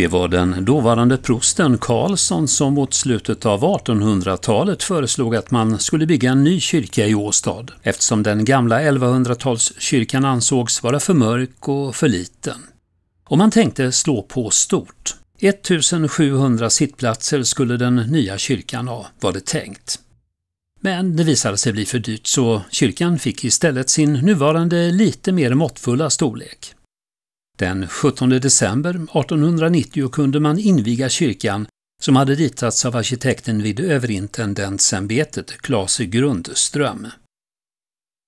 Det var den dåvarande prosten Karlsson som mot slutet av 1800-talet föreslog att man skulle bygga en ny kyrka i Åstad, eftersom den gamla 1100-talskyrkan ansågs vara för mörk och för liten. Och man tänkte slå på stort. 1700 sittplatser skulle den nya kyrkan ha, var det tänkt. Men det visade sig bli för dyrt så kyrkan fick istället sin nuvarande lite mer måttfulla storlek. Den 17 december 1890 kunde man inviga kyrkan som hade ritats av arkitekten vid överintendentsämbetet Claes Grundström.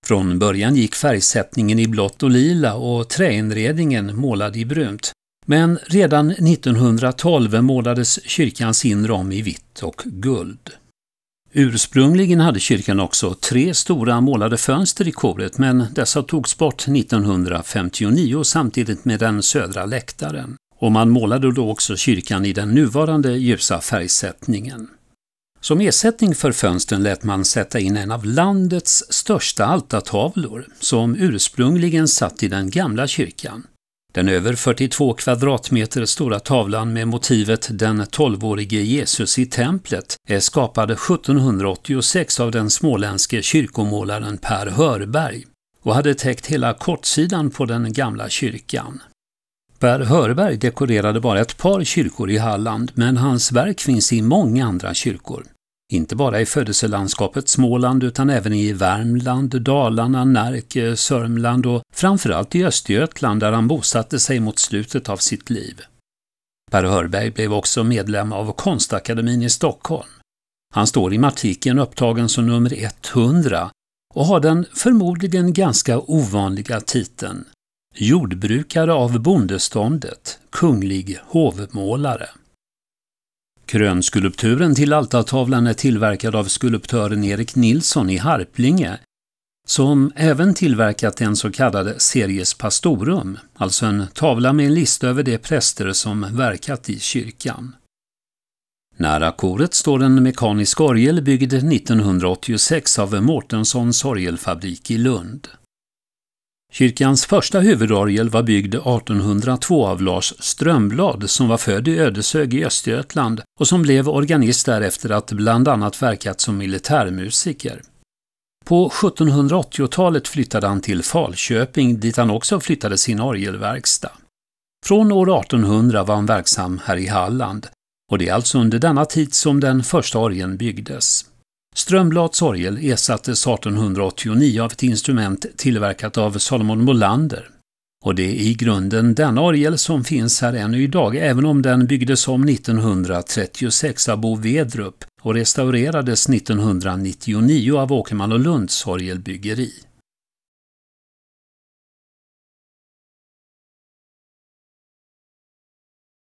Från början gick färgsättningen i blått och lila och träinredningen målad i brunt. Men redan 1912 målades kyrkans inre om i vitt och guld. Ursprungligen hade kyrkan också tre stora målade fönster i koret, men dessa togs bort 1959 samtidigt med den södra läktaren. Och man målade då också kyrkan i den nuvarande ljusa färgsättningen. Som ersättning för fönstren lät man sätta in en av landets största altartavlor, som ursprungligen satt i den gamla kyrkan. Den över 42 kvadratmeter stora tavlan med motivet Den tolvårige Jesus i templet är skapad 1786 av den småländske kyrkomålaren Per Hörberg och hade täckt hela kortsidan på den gamla kyrkan. Per Hörberg dekorerade bara ett par kyrkor i Halland, men hans verk finns i många andra kyrkor. Inte bara i födelselandskapet Småland utan även i Värmland, Dalarna, Närke, Sörmland och framförallt i Östergötland där han bosatte sig mot slutet av sitt liv. Per Hörberg blev också medlem av Konstakademin i Stockholm. Han står i matriken upptagen som nummer 100 och har den förmodligen ganska ovanliga titeln Jordbrukare av bondeståndet, kunglig hovmålare. Krönskulpturen till altartavlan är tillverkad av skulptören Erik Nilsson i Harplinge, som även tillverkat en så kallad series pastorum, alltså en tavla med en lista över de präster som verkat i kyrkan. Nära koret står en mekanisk orgel byggd 1986 av Mårtenssons orgelfabrik i Lund. Kyrkans första huvudorgel var byggd 1802 av Lars Strömblad som var född i Ödeshög i Östergötland och som blev organist därefter att bland annat verkat som militärmusiker. På 1780-talet flyttade han till Falköping dit han också flyttade sin orgelverkstad. Från år 1800 var han verksam här i Halland och det är alltså under denna tid som den första orgeln byggdes. Strömblad sorgel ersattes 1889 av ett instrument tillverkat av Salomon Molander. Och det är i grunden denna orgel som finns här ännu idag, även om den byggdes om 1936 av Bo Vedrup och restaurerades 1999 av Åkerman och Lunds orgelbyggeri.